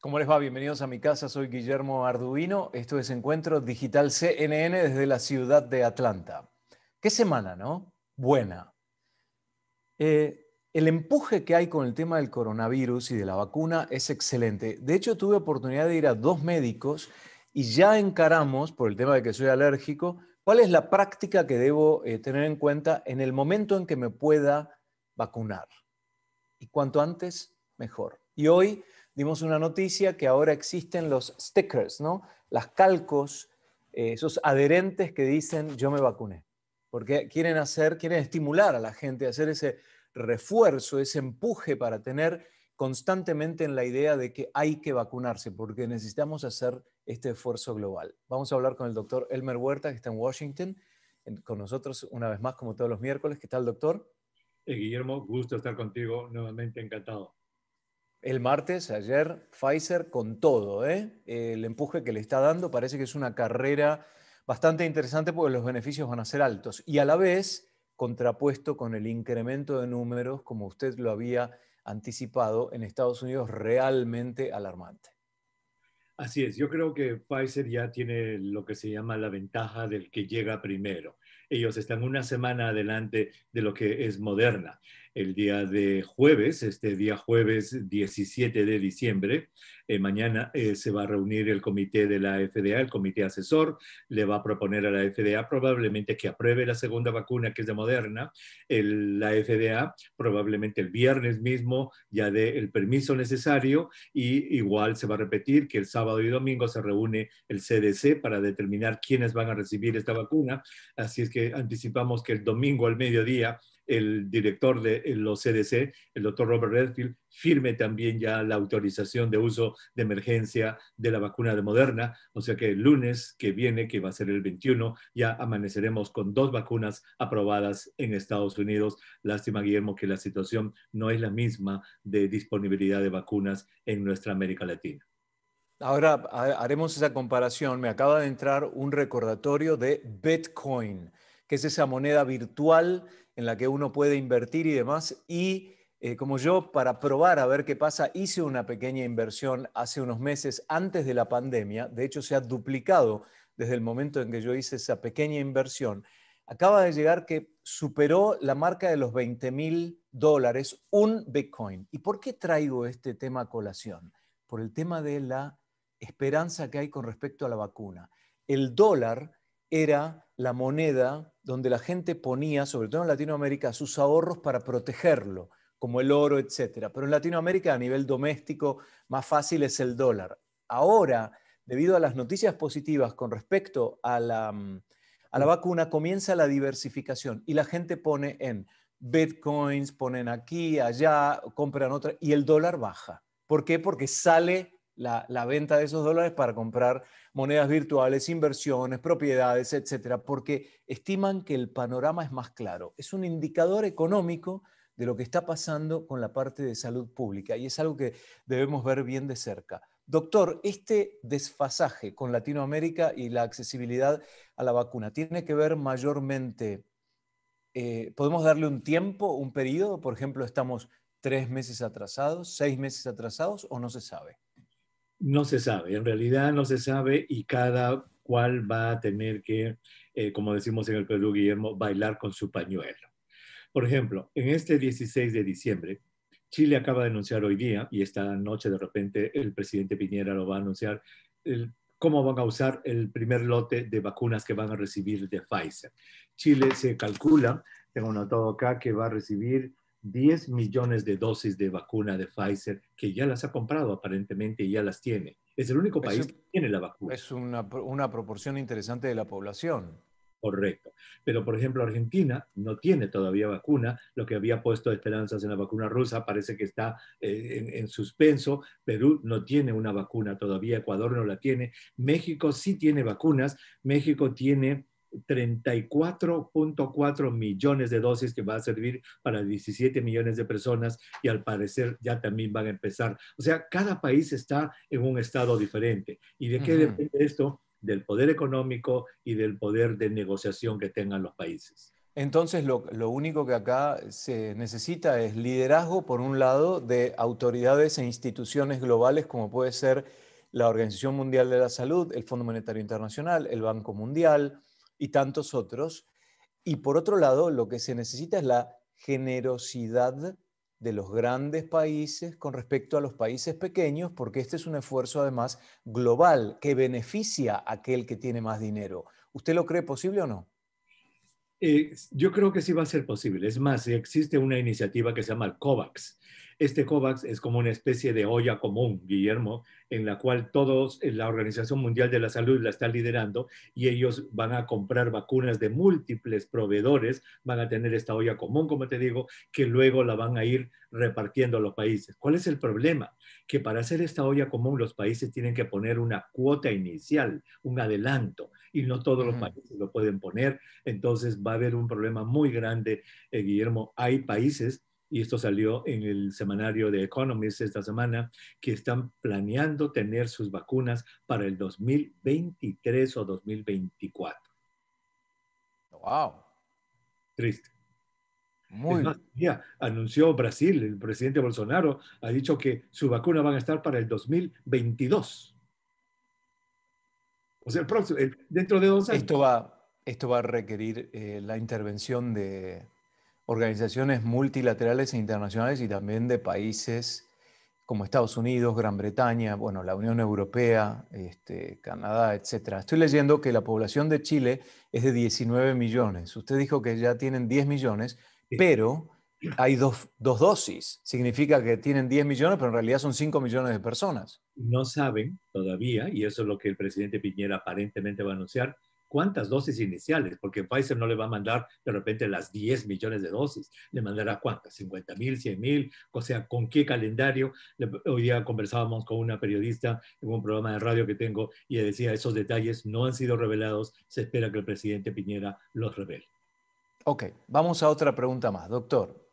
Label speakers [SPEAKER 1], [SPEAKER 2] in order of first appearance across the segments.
[SPEAKER 1] ¿Cómo les va? Bienvenidos a mi casa. Soy Guillermo Arduino. Esto es Encuentro Digital CNN desde la ciudad de Atlanta. Qué semana, ¿no? Buena. Eh, el empuje que hay con el tema del coronavirus y de la vacuna es excelente. De hecho, tuve oportunidad de ir a dos médicos y ya encaramos, por el tema de que soy alérgico, cuál es la práctica que debo eh, tener en cuenta en el momento en que me pueda vacunar. Y cuanto antes, mejor. Y hoy dimos una noticia que ahora existen los stickers, ¿no? Las calcos, eh, esos adherentes que dicen yo me vacuné. Porque quieren hacer, quieren estimular a la gente hacer ese refuerzo, ese empuje para tener constantemente en la idea de que hay que vacunarse, porque necesitamos hacer este esfuerzo global. Vamos a hablar con el doctor Elmer Huerta, que está en Washington, con nosotros una vez más, como todos los miércoles. ¿Qué tal, doctor?
[SPEAKER 2] Eh, Guillermo, gusto estar contigo nuevamente, encantado.
[SPEAKER 1] El martes, ayer, Pfizer con todo, ¿eh? El empuje que le está dando parece que es una carrera bastante interesante porque los beneficios van a ser altos y a la vez contrapuesto con el incremento de números, como usted lo había anticipado, en Estados Unidos realmente alarmante. Así es, yo creo que Pfizer
[SPEAKER 2] ya tiene lo que se llama la ventaja del que llega primero. Ellos están una semana adelante de lo que es Moderna el día de jueves, este día jueves 17 de diciembre. Eh, mañana eh, se va a reunir el comité de la FDA, el comité asesor, le va a proponer a la FDA probablemente que apruebe la segunda vacuna que es de Moderna. la FDA probablemente el viernes mismo ya dé el permiso necesario y igual se va a repetir que el sábado y domingo se reúne el CDC para determinar quiénes van a recibir esta vacuna. Así es que anticipamos que el domingo al mediodía el director de los CDC, el doctor Robert Redfield, firme también ya la autorización de uso de emergencia de la vacuna de Moderna. O sea que el lunes que viene, que va a ser el 21, ya amaneceremos con dos vacunas aprobadas en Estados Unidos. Lástima, Guillermo, que la situación no es la misma de disponibilidad de vacunas en nuestra América
[SPEAKER 1] Latina. Ahora haremos esa comparación. Me acaba de entrar un recordatorio de Bitcoin, que es esa moneda virtual en la que uno puede invertir y demás. Y eh, como yo, para probar a ver qué pasa, hice una pequeña inversión hace unos meses antes de la pandemia. De hecho, se ha duplicado desde el momento en que yo hice esa pequeña inversión. Acaba de llegar que superó la marca de los 20 mil dólares un Bitcoin. ¿Y por qué traigo este tema a colación? Por el tema de la esperanza que hay con respecto a la vacuna. El dólar era la moneda donde la gente ponía, sobre todo en Latinoamérica, sus ahorros para protegerlo, como el oro, etc. Pero en Latinoamérica a nivel doméstico más fácil es el dólar. Ahora, debido a las noticias positivas con respecto mm, a la, vacuna, comienza la diversificación y la gente pone en bitcoins, ponen aquí, allá, compran otra y el dólar baja. ¿Por qué? Porque sale la, venta de esos dólares para comprar monedas virtuales, inversiones, propiedades, etcétera, porque estiman que el panorama es más claro. Es un indicador económico de lo que está pasando con la parte de salud pública y es algo que debemos ver bien de cerca. Doctor, este desfasaje con Latinoamérica y la accesibilidad a la vacuna tiene que ver mayormente, eh, ¿podemos darle un tiempo, un periodo? Por ejemplo, ¿estamos tres meses atrasados, seis meses atrasados o no se sabe?
[SPEAKER 2] No se sabe, en realidad no se sabe y cada cual va a
[SPEAKER 1] tener que,
[SPEAKER 2] eh, como decimos en el Perú, Guillermo, bailar con su pañuelo. Por ejemplo, en este 16 de diciembre, Chile acaba de anunciar hoy día, y esta noche de repente el presidente Piñera lo va a anunciar, cómo van a usar el primer lote de vacunas que van a recibir de Pfizer. Chile se calcula, tengo notado acá, que va a recibir 10 millones de dosis de vacuna de Pfizer que ya las ha comprado aparentemente y ya las tiene. Es el único país que tiene la vacuna. Es una, una, proporción interesante de la población. Correcto. Pero, por ejemplo, Argentina no tiene todavía vacuna. Lo que había puesto esperanzas en la vacuna rusa parece que está eh, en suspenso. Perú no tiene una vacuna todavía. Ecuador no la tiene. México sí tiene vacunas. México tiene 34.4 millones de dosis que va a servir para 17 millones de personas y al parecer ya también van a empezar. O sea, cada país está en un estado diferente. ¿Y de qué depende esto? Del poder económico y del poder de negociación que tengan los países.
[SPEAKER 1] Entonces, lo, lo, único que acá se necesita es liderazgo, por un lado, de autoridades e instituciones globales como puede ser la Organización Mundial de la Salud, el Fondo Monetario Internacional, el Banco Mundial, y tantos otros. Y por otro lado, lo que se necesita es la generosidad de los grandes países con respecto a los países pequeños, porque este es un esfuerzo además global que beneficia a aquel que tiene más dinero. ¿Usted lo cree posible o no?
[SPEAKER 2] Eh, yo creo que sí va a ser posible. Es más, existe una iniciativa que se llama el COVAX, este COVAX es como una especie de olla común, Guillermo, en la cual todos, eh, la Organización Mundial de la Salud la está liderando y ellos van a comprar vacunas de múltiples proveedores, van a tener esta olla común, como te digo, que luego la van a ir repartiendo a los países. ¿Cuál es el problema? Que para hacer esta olla común los países tienen que poner una cuota inicial, un adelanto, y no todos los países lo pueden poner. Entonces va a haber un problema muy grande, eh, Guillermo. Hay países y esto salió en el semanario de Economist esta semana, que están planeando tener sus vacunas para el 2023 o 2024. ¡Wow! Triste. Muy. bien. ya anunció Brasil, el presidente Bolsonaro ha dicho que su vacuna van a estar para el
[SPEAKER 1] 2022. O sea, el próximo, dentro de dos años. Esto va, esto va a requerir eh, la intervención de, organizaciones multilaterales e internacionales y también de países como Estados Unidos, Gran Bretaña, bueno, la Unión Europea, este, Canadá, etc. Estoy leyendo que la población de Chile es de 19 millones. Usted dijo que ya tienen 10 millones, pero hay dos, dos, dosis. Significa que tienen 10 millones, pero en realidad son 5 millones de personas.
[SPEAKER 2] No saben todavía, y eso es lo que el presidente Piñera aparentemente va a anunciar, cuántas dosis iniciales, porque Pfizer no le va a mandar de repente las 10 millones de dosis, le mandará cuántas, 50 mil, 100 mil, o sea, con qué calendario. Hoy día conversábamos con una periodista en un programa de radio que tengo y decía, esos detalles no han sido revelados, se espera que el presidente Piñera los revele.
[SPEAKER 1] Ok, vamos a otra pregunta más, doctor.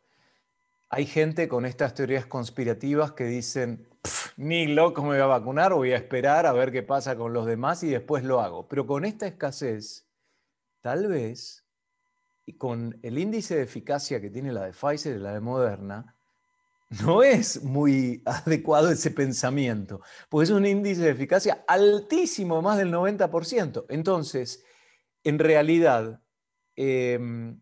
[SPEAKER 1] Hay gente con estas teorías conspirativas que dicen, ni loco me voy a vacunar, voy a esperar a ver qué pasa con los demás y después lo hago. Pero con esta escasez, tal vez, y con el índice de eficacia que tiene la de Pfizer y la de Moderna, no es muy adecuado ese pensamiento, porque es un índice de eficacia altísimo, más del 90%. Entonces, en realidad, em,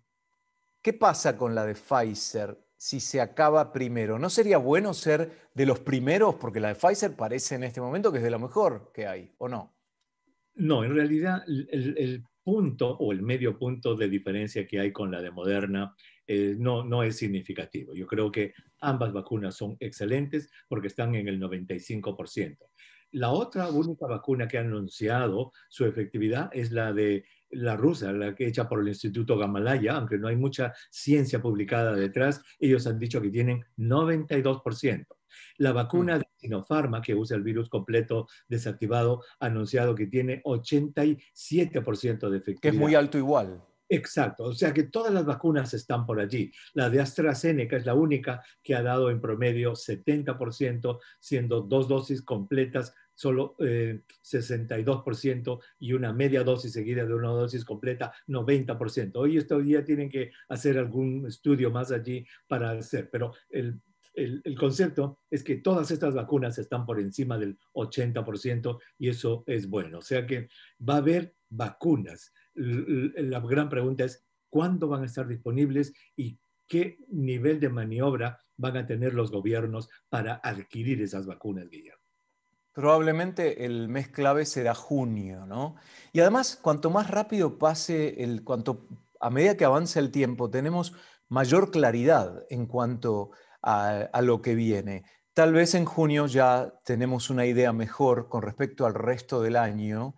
[SPEAKER 1] ¿qué pasa con la de Pfizer? si se acaba primero. ¿No sería bueno ser de los primeros? Porque la de Pfizer parece en este momento que es de lo mejor que hay, ¿o no?
[SPEAKER 2] No, en realidad el, punto o el medio punto de diferencia que hay con la de Moderna eh, no, no es significativo. Yo creo que ambas vacunas son excelentes porque están en el 95%. La otra única vacuna que ha anunciado su efectividad es la de la rusa, la que hecha por el Instituto Gamalaya, aunque no hay mucha ciencia publicada detrás, ellos han dicho que tienen 92%. La vacuna mm. de Sinopharma, que usa el virus completo desactivado, ha anunciado que tiene 87% de efectividad. Que es muy alto igual. Exacto, o sea que todas las vacunas están por allí. La de AstraZeneca es la única que ha dado en promedio 70%, siendo dos dosis completas solo 62% eh, y una media dosis seguida de una dosis completa, 90%. Hoy todavía tienen que hacer algún estudio más allí para hacer, pero el, el, el concepto es que todas estas vacunas están por encima del 80% y eso es bueno. O sea que va a haber vacunas. La gran pregunta es, ¿cuándo van a estar disponibles y qué nivel de maniobra van a tener los gobiernos para adquirir esas vacunas, Guillermo?
[SPEAKER 1] Probablemente el mes clave será junio, ¿no? Y además, cuanto más rápido pase a medida que avance el tiempo, tenemos mayor claridad en cuanto a lo que viene. Tal vez en junio ya tenemos una idea mejor con respecto al resto del año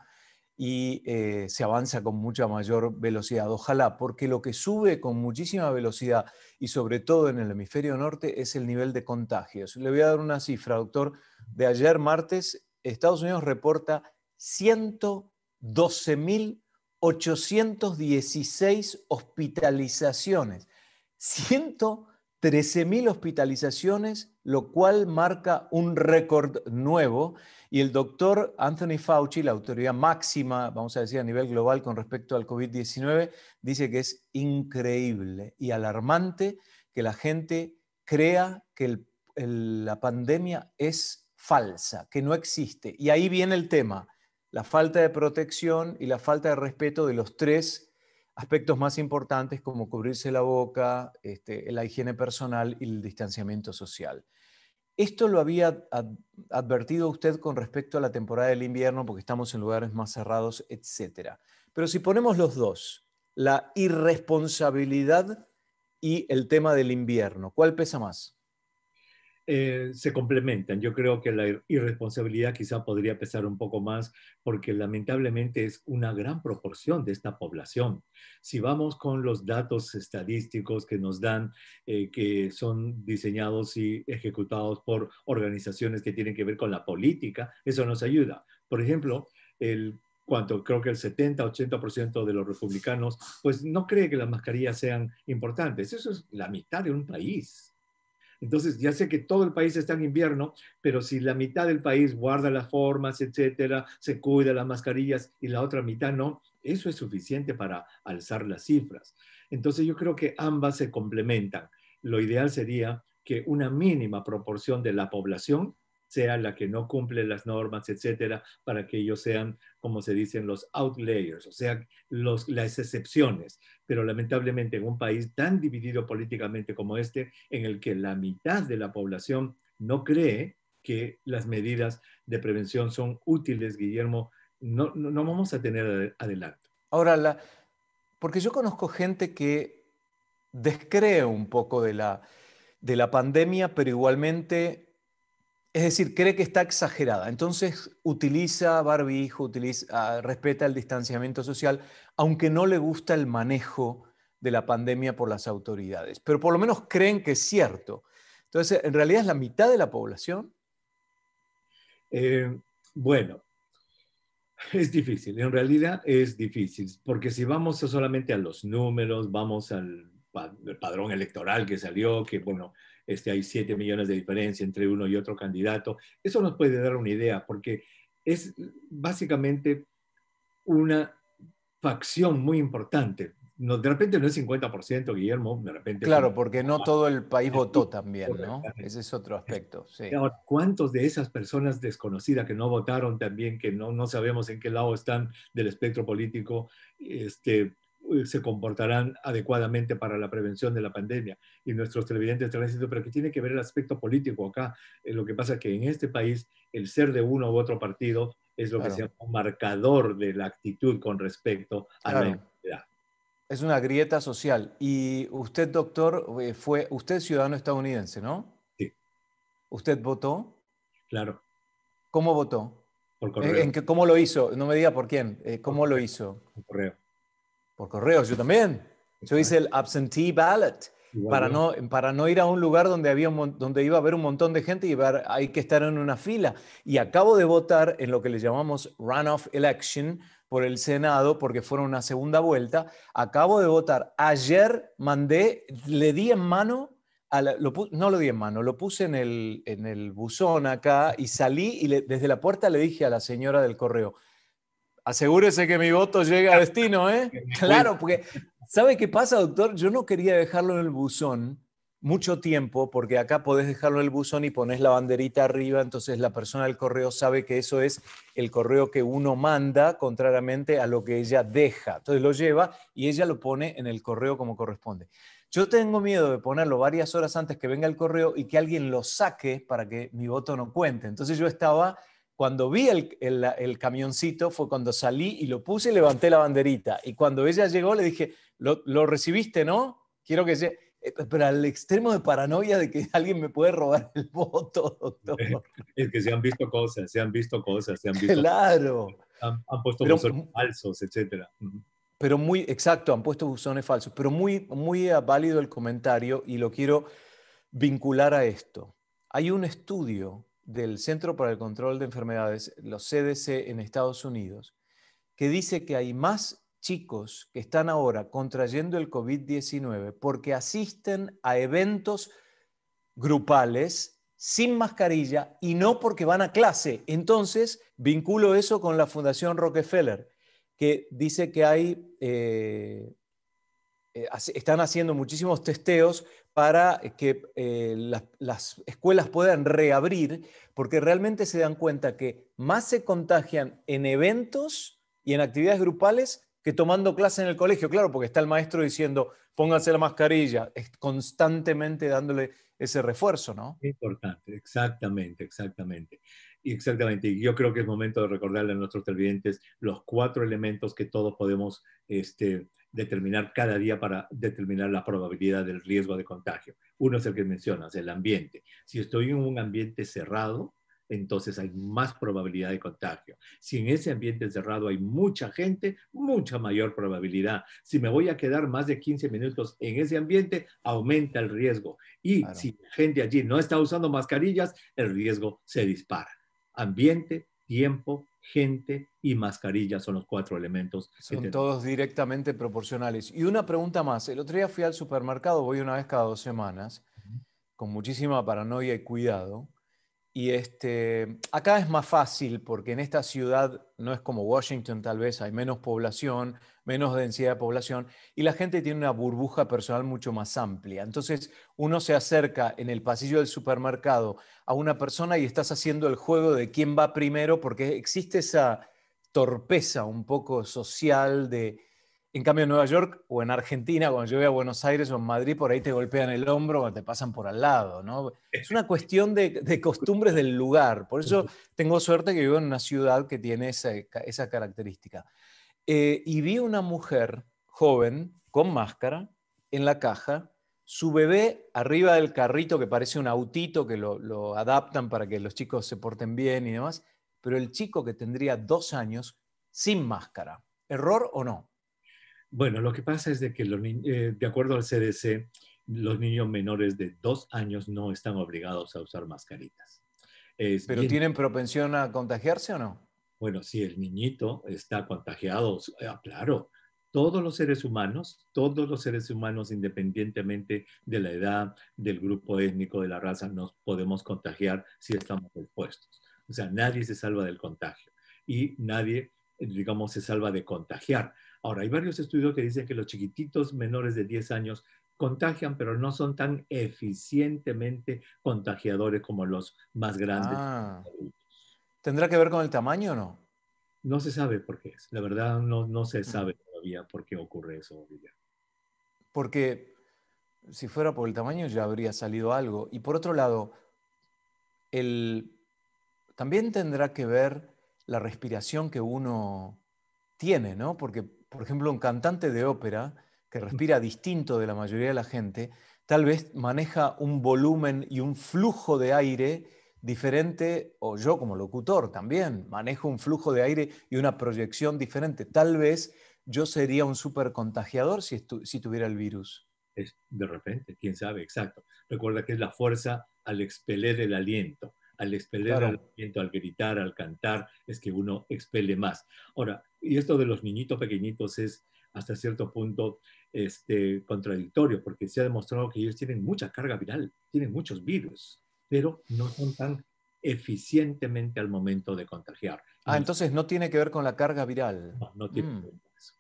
[SPEAKER 1] y eh, se avanza con mucha mayor velocidad. Ojalá, porque lo que sube con muchísima velocidad y sobre todo en el hemisferio norte es el nivel de contagios. Le voy a dar una cifra, doctor. De ayer martes, Estados Unidos reporta 112.816 hospitalizaciones. 113.000 hospitalizaciones lo cual marca un récord nuevo. Y el doctor Anthony Fauci, la autoridad máxima, vamos a decir, a nivel global con respecto al COVID-19, dice que es increíble y alarmante que la gente crea que la pandemia es falsa, que no existe. Y ahí viene el tema, la falta de protección y la falta de respeto de los tres aspectos más importantes como cubrirse la boca, este, la higiene personal y el distanciamiento social. ¿Esto lo había advertido usted con respecto a la temporada del invierno porque estamos en lugares más cerrados, etcétera? Pero si ponemos los dos, la irresponsabilidad y el tema del invierno, ¿cuál pesa más?
[SPEAKER 2] Eh, se complementan. Yo creo que la irresponsabilidad quizá podría pesar un poco más porque lamentablemente es una gran proporción de esta población. Si vamos con los datos estadísticos que nos dan, eh, que son diseñados y ejecutados por organizaciones que tienen que ver con la política, eso nos ayuda. Por ejemplo, el cuanto creo que el 70-80% de los republicanos, pues no cree que las mascarillas sean importantes. Eso es la mitad de un país. Entonces, ya sé que todo el país está en invierno, pero si la mitad del país guarda las formas, etcétera, se cuida las mascarillas y la otra mitad no, eso es suficiente para alzar las cifras. Entonces, yo creo que ambas se complementan. Lo ideal sería que una mínima proporción de la población sea la que no cumple las normas, etcétera, para que ellos sean, como se dicen, los outliers, o sea, las excepciones. Pero lamentablemente en un país tan dividido políticamente como este, en el que la mitad de la población no cree que las medidas de
[SPEAKER 1] prevención son útiles, Guillermo, no, no, vamos a tener adelanto. Ahora, la, porque yo conozco gente que descree un poco de la, de la pandemia, pero igualmente es decir, cree que está exagerada. Entonces utiliza barbijo, ah, respeta el distanciamiento social, aunque no le gusta el manejo de la pandemia por las autoridades. Pero por lo menos creen que es cierto. Entonces, ¿en realidad es la mitad de la población? Eh, bueno, es difícil. En realidad es difícil. Porque si
[SPEAKER 2] vamos solamente a los números, vamos al el padrón electoral que salió, que bueno, este, hay siete millones de diferencia entre uno y otro candidato. Eso nos puede dar una idea, porque es básicamente una facción muy importante. No, de repente no es 50%, Guillermo, de repente... Claro, porque no todo el país
[SPEAKER 1] votó también, ¿no? Ese es otro aspecto, sí.
[SPEAKER 2] ¿cuántos de esas personas desconocidas que no votaron también, que no, no sabemos en qué lado están del espectro político, este, eh, se comportarán adecuadamente para la prevención de la pandemia y nuestros televidentes están diciendo, pero que tiene que ver el aspecto político acá. Eh, lo que pasa es que en este país el ser de uno u otro partido es lo que se llama un marcador de la actitud con respecto a la
[SPEAKER 1] enfermedad. Es una grieta social. Y usted, doctor, eh, fue usted ciudadano estadounidense, ¿no? Sí. ¿Usted votó? Claro. ¿Cómo votó? Por correo. ¿En, en, cómo lo hizo? No me diga por quién. ¿Cómo lo hizo? Por correo. Por correos, yo también. Yo hice el absentee ballot para no, para no ir a un lugar donde, había donde iba a haber un montón de gente y ver, hay que estar en una fila. Y acabo de votar en lo que le llamamos runoff election por el Senado, porque fueron una segunda vuelta. Acabo de votar. Ayer mandé, le di en mano, no lo di en mano, lo puse en el, en el buzón acá y salí y desde la puerta le dije a la señora del correo, Asegúrese que mi voto llegue a destino, ¿eh? Claro, porque ¿sabe qué pasa, doctor? Yo no quería dejarlo en el buzón mucho tiempo, porque acá podés dejarlo en el buzón y pones la banderita arriba, entonces la persona del correo sabe que eso es el correo que uno manda, contrariamente a lo que ella deja. Entonces lo lleva y ella lo pone en el correo como corresponde. Yo tengo miedo de ponerlo varias horas antes que venga el correo y que alguien lo saque para que mi voto no cuente. Entonces yo estaba cuando vi el, camioncito fue cuando salí y lo puse y levanté la banderita. Y cuando ella llegó le dije, lo, recibiste, ¿no? Quiero que sea... Eh, pero al extremo de paranoia de que alguien me puede robar el voto, doctor. Es que se han visto cosas, se han visto
[SPEAKER 2] cosas, se han visto.
[SPEAKER 1] Claro.
[SPEAKER 2] Han, puesto buzones falsos, etcétera.
[SPEAKER 1] Pero muy, exacto, han puesto buzones falsos. Pero muy, muy eh, válido el comentario y lo quiero vincular a esto. Hay un estudio del Centro para el Control de Enfermedades, los CDC en Estados Unidos, que dice que hay más chicos que están ahora contrayendo el COVID-19 porque asisten a eventos grupales sin mascarilla y no porque van a clase. Entonces, vinculo eso con la Fundación Rockefeller, que dice que hay, eh, eh, están haciendo muchísimos testeos para que eh, las, escuelas puedan reabrir, porque realmente se dan cuenta que más se contagian en eventos y en actividades grupales que tomando clase en el colegio, claro, porque está el maestro diciendo, pónganse la mascarilla, constantemente dándole ese refuerzo, ¿no?
[SPEAKER 2] Importante, exactamente, exactamente. Exactamente, yo creo que es momento de recordarle a nuestros televidentes los cuatro elementos que todos podemos este, determinar cada día para determinar la probabilidad del riesgo de contagio. Uno es el que mencionas, el ambiente. Si estoy en un ambiente cerrado, entonces hay más probabilidad de contagio. Si en ese ambiente cerrado hay mucha gente, mucha mayor probabilidad. Si me voy a quedar más de 15 minutos en ese ambiente, aumenta el riesgo. Y si la gente allí no está usando mascarillas, el riesgo se dispara. Ambiente, tiempo, gente y mascarilla son los cuatro elementos. Son todos
[SPEAKER 1] directamente proporcionales. Y una pregunta más. El otro día fui al supermercado, voy una vez cada dos semanas, con muchísima paranoia y cuidado. Y este, acá es más fácil porque en esta ciudad no es como Washington tal vez, hay menos población, menos densidad de población y la gente tiene una burbuja personal mucho más amplia. Entonces uno se acerca en el pasillo del supermercado a una persona y estás haciendo el juego de quién va primero porque existe esa torpeza un poco social de, en cambio, en Nueva York o en Argentina, cuando yo voy a Buenos Aires o en Madrid, por ahí te golpean el hombro o te pasan por al lado, ¿no? Es una cuestión de, costumbres del lugar. Por eso tengo suerte que vivo en una ciudad que tiene esa, característica. Eh, y vi una mujer joven con máscara en la caja, su bebé arriba del carrito que parece un autito que lo adaptan para que los chicos se porten bien y demás, pero el chico que tendría dos años sin máscara. ¿Error o no?
[SPEAKER 2] Bueno, lo que pasa es de que, eh, de acuerdo al CDC, los niños menores de dos años no están obligados a usar mascaritas. ¿Pero tienen
[SPEAKER 1] propensión a contagiarse
[SPEAKER 2] o no? Bueno, si el niñito está contagiado, ah, claro, todos los seres humanos, todos los seres humanos, independientemente de la edad, del grupo étnico, de la raza, nos podemos contagiar si estamos expuestos. O sea, nadie se salva del contagio y nadie, digamos, se salva de contagiar. Ahora, hay varios estudios que dicen que los chiquititos menores de 10 años contagian, pero no son tan eficientemente contagiadores como los más grandes. Ah. ¿Tendrá que ver con el tamaño o no? No se sabe por qué es. La verdad, no, se mm. sabe todavía por qué ocurre eso.
[SPEAKER 1] Porque si fuera por el tamaño ya habría salido algo. Y por otro lado, el, también tendrá que ver la respiración que uno tiene, ¿no? Porque por ejemplo, un cantante de ópera que respira distinto de la mayoría de la gente, tal vez maneja un volumen y un flujo de aire diferente, o yo como locutor también manejo un flujo de aire y una proyección diferente. Tal vez yo sería un supercontagiador contagiador si, tuviera el virus. de repente,
[SPEAKER 2] quién sabe, exacto. Recuerda que es la fuerza al expeler el aliento al expeler al viento, al gritar, al cantar, es que uno expele más. Ahora, y esto de los niñitos pequeñitos es hasta cierto punto este, contradictorio, porque se ha demostrado que ellos tienen mucha carga viral, tienen muchos virus, pero no son tan eficientemente al momento de contagiar.
[SPEAKER 1] Ah, entonces no tiene que ver con la carga viral. No, tiene mm. que ver con eso.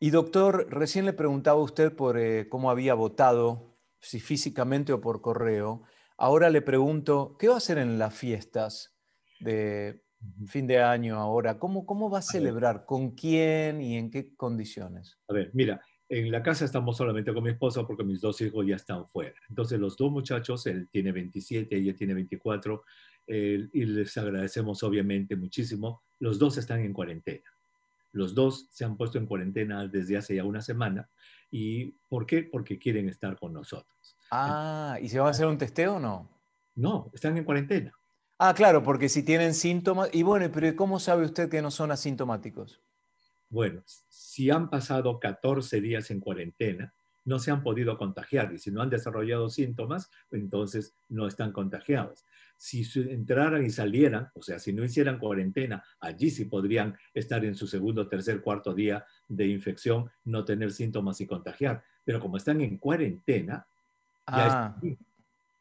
[SPEAKER 1] Y doctor, recién le preguntaba a usted por eh, cómo había votado, si físicamente o por correo. Ahora le pregunto, ¿qué va a hacer en las fiestas de fin de año ahora? ¿Cómo, va a celebrar? ¿Con quién y en qué condiciones? A ver, mira,
[SPEAKER 2] en la casa estamos solamente con mi esposa porque mis dos hijos ya están fuera. Entonces los dos muchachos, él tiene 27, ella tiene 24, y les agradecemos obviamente muchísimo. Los dos están en cuarentena. Los dos se han puesto en cuarentena desde hace ya una semana. ¿Y por qué? Porque quieren estar con nosotros.
[SPEAKER 1] Ah, ¿y se va a hacer un testeo o no? No, están en cuarentena. Ah, claro, porque si tienen síntomas. Y bueno, pero ¿cómo sabe usted que no son asintomáticos?
[SPEAKER 2] Bueno, si han pasado 14 días en cuarentena, no se han podido contagiar y si no han desarrollado síntomas, entonces no están contagiados. Si entraran y salieran, o sea, si no hicieran cuarentena, allí sí podrían estar en su segundo, tercer, cuarto día de infección, no tener síntomas y contagiar. Pero como están en cuarentena, Ah,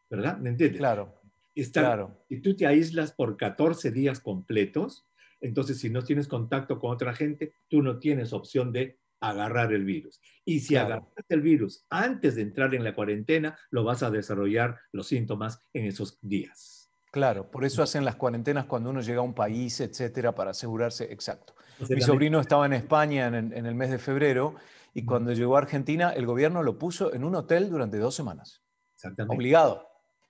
[SPEAKER 2] ¿Verdad? ¿Me entiendes? Claro. Está, claro. Si tú te aíslas por 14 días completos, entonces si no tienes contacto con otra gente, tú no tienes opción de agarrar el virus. Y si agarraste agarras el virus antes de entrar en la cuarentena, lo vas a desarrollar
[SPEAKER 1] los síntomas en esos días. Claro, por eso hacen las cuarentenas cuando uno llega a un país, etcétera, para asegurarse. Exacto. Mi sobrino estaba en España en el mes de febrero y cuando llegó a Argentina, el gobierno lo puso en un hotel durante dos semanas. Exactamente. Obligado.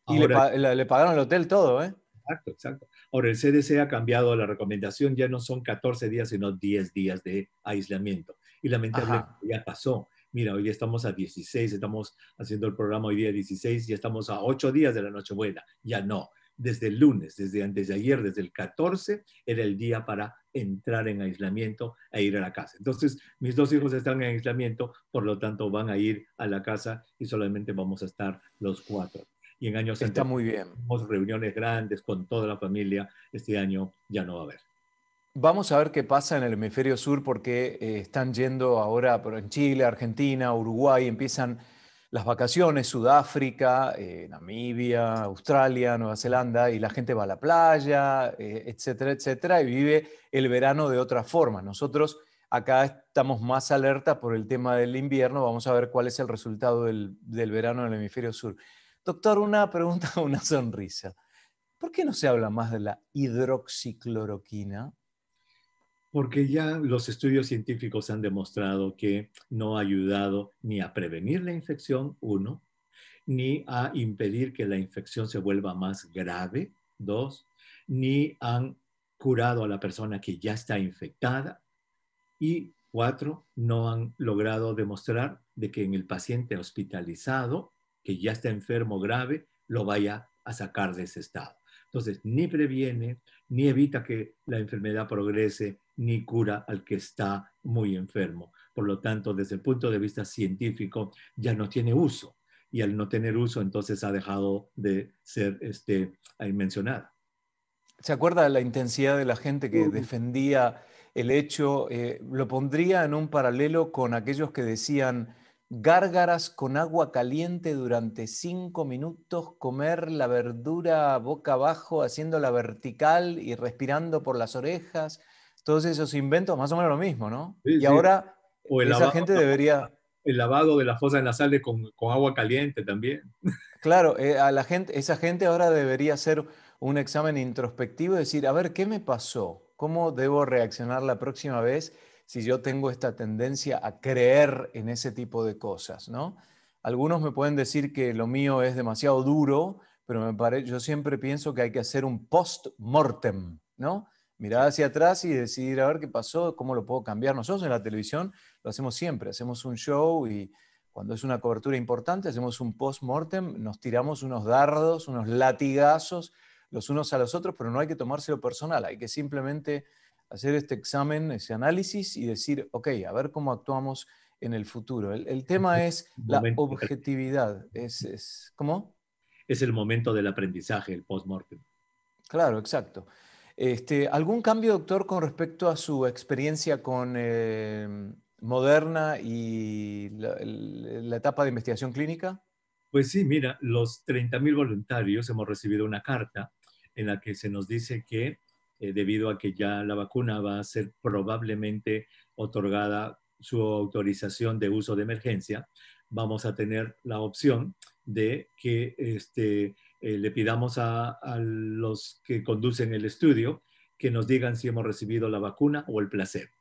[SPEAKER 1] Y le, pagaron el hotel todo, ¿eh? Exacto, exacto. Ahora, el CDC ha cambiado la
[SPEAKER 2] recomendación, ya no son 14 días, sino 10 días de aislamiento. Y lamentablemente ya pasó. Mira, hoy estamos a 16, estamos haciendo el programa hoy día 16, ya estamos a 8 días de la Nochebuena. Ya no desde el lunes, desde, ayer, desde el 14, era el día para entrar en aislamiento e ir a la casa. Entonces, mis dos hijos están en aislamiento, por lo tanto van a ir a la casa y solamente vamos a estar los cuatro. Y en años Está muy bien. Tenemos reuniones grandes con toda la familia. Este año ya no va a haber.
[SPEAKER 1] Vamos a ver qué pasa en el hemisferio sur porque eh, están yendo ahora por en Chile, Argentina, Uruguay, empiezan las vacaciones, Sudáfrica, eh, Namibia, Australia, Nueva Zelanda, y la gente va a la playa, eh, etcétera, etcétera, y vive el verano de otra forma. Nosotros acá estamos más alerta por el tema del invierno, vamos a ver cuál es el resultado del, del verano en el hemisferio sur. Doctor, una pregunta, una sonrisa. ¿Por qué no se habla más de la hidroxicloroquina?
[SPEAKER 2] porque ya los estudios científicos han demostrado que no ha ayudado ni a prevenir la infección, uno, ni a impedir que la infección se vuelva más grave, dos, ni han curado a la persona que ya está infectada y cuatro, no han logrado demostrar de que en el paciente hospitalizado, que ya está enfermo grave, lo vaya a sacar de ese estado. Entonces, ni previene, ni evita que la enfermedad progrese, ni cura al que está muy enfermo. Por lo tanto, desde el punto de vista científico, ya no tiene uso. Y al no tener uso, entonces ha dejado de ser este, mencionada.
[SPEAKER 1] ¿Se acuerda la intensidad de la gente que defendía el hecho? Eh, lo pondría en un paralelo con aquellos que decían gárgaras con agua caliente durante cinco minutos, comer la verdura boca abajo, haciéndola vertical y respirando por las orejas todos esos inventos, más o menos lo mismo, ¿no? y ahora esa gente
[SPEAKER 2] debería... El lavado de las fosas las con, con agua caliente también.
[SPEAKER 1] Claro, eh, a la gente, esa gente ahora debería hacer un examen introspectivo y decir, a ver, ¿qué me pasó? ¿Cómo debo reaccionar la próxima vez si yo tengo esta tendencia a creer en ese tipo de cosas, ¿no? Algunos me pueden decir que lo mío es demasiado duro, pero me yo siempre pienso que hay que hacer un post-mortem, ¿no? mirar hacia atrás y decidir a ver qué pasó, cómo lo puedo cambiar. Nosotros en la televisión lo hacemos siempre, hacemos un show y cuando es una cobertura importante hacemos un post-mortem, nos tiramos unos dardos, unos latigazos los unos a los otros, pero no hay que tomárselo personal, hay que simplemente hacer este examen, ese análisis y decir, ok, a ver cómo actuamos en el futuro. El, tema es la objetividad. es, ¿Cómo? Es el momento del aprendizaje, el post-mortem. Claro, exacto. Este, ¿Algún cambio, doctor, con respecto a su experiencia con eh, Moderna y la, etapa de investigación clínica?
[SPEAKER 2] Pues sí, mira, los 30.000 voluntarios hemos recibido una carta en la que se nos dice que eh, debido a que ya la vacuna va a ser probablemente otorgada su autorización de uso de emergencia, vamos a tener la opción de que este, eh, le pidamos a, los que conducen el estudio que nos digan si hemos recibido la vacuna o el placebo.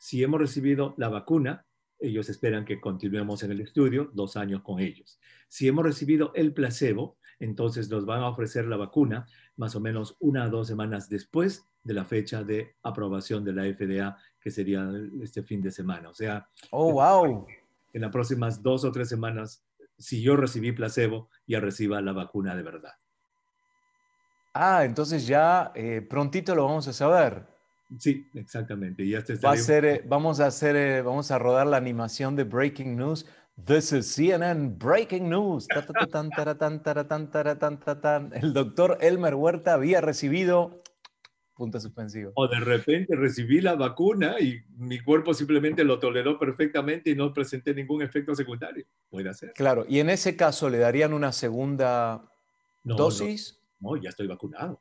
[SPEAKER 2] Si hemos recibido la vacuna, ellos esperan que continuemos en el estudio dos años con ellos. Si hemos recibido el placebo, entonces nos van a ofrecer la vacuna más o menos una o dos semanas después de la fecha de aprobación de la FDA, que sería este fin de semana. O sea,
[SPEAKER 1] oh, wow.
[SPEAKER 2] en las próximas dos o tres semanas si yo recibí placebo, ya reciba la vacuna de verdad.
[SPEAKER 1] Ah, entonces ya eh, prontito lo vamos a saber. Sí, exactamente. Ya Va a ser, eh, vamos a hacer, eh, vamos a rodar la animación de Breaking News. This is CNN Breaking News. El doctor Elmer Huerta había recibido punto suspensivo.
[SPEAKER 2] O de repente recibí la vacuna y mi cuerpo simplemente lo toleró perfectamente y no presenté ningún efecto secundario. Puede ser.
[SPEAKER 1] Claro, y en ese caso le darían una segunda dosis.
[SPEAKER 2] No, ya estoy vacunado.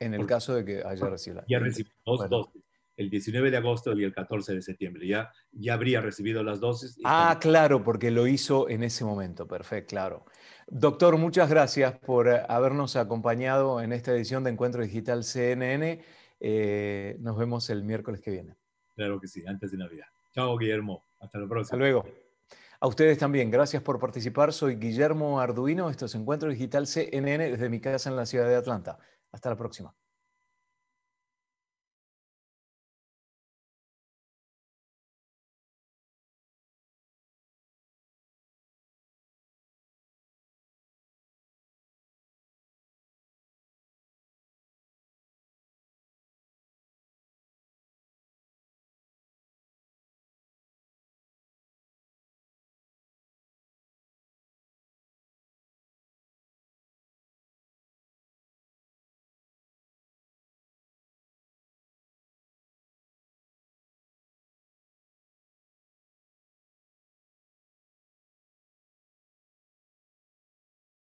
[SPEAKER 1] En el caso de que haya recibido. Ya recibí dos
[SPEAKER 2] dosis el 19 de agosto y el 14 de septiembre. Ya, ya habría recibido las dosis. ah,
[SPEAKER 1] claro, porque lo hizo en ese momento. Perfecto, claro. Doctor, muchas gracias por eh, habernos acompañado en esta edición de Encuentro Digital CNN. Eh, nos vemos el miércoles que viene.
[SPEAKER 2] Claro que sí, antes de Navidad. Chao, Guillermo. Hasta
[SPEAKER 1] la próxima. Hasta luego. A ustedes también, gracias por participar. Soy Guillermo Arduino. Esto es Encuentro Digital CNN desde mi casa en la ciudad de Atlanta. Hasta la próxima.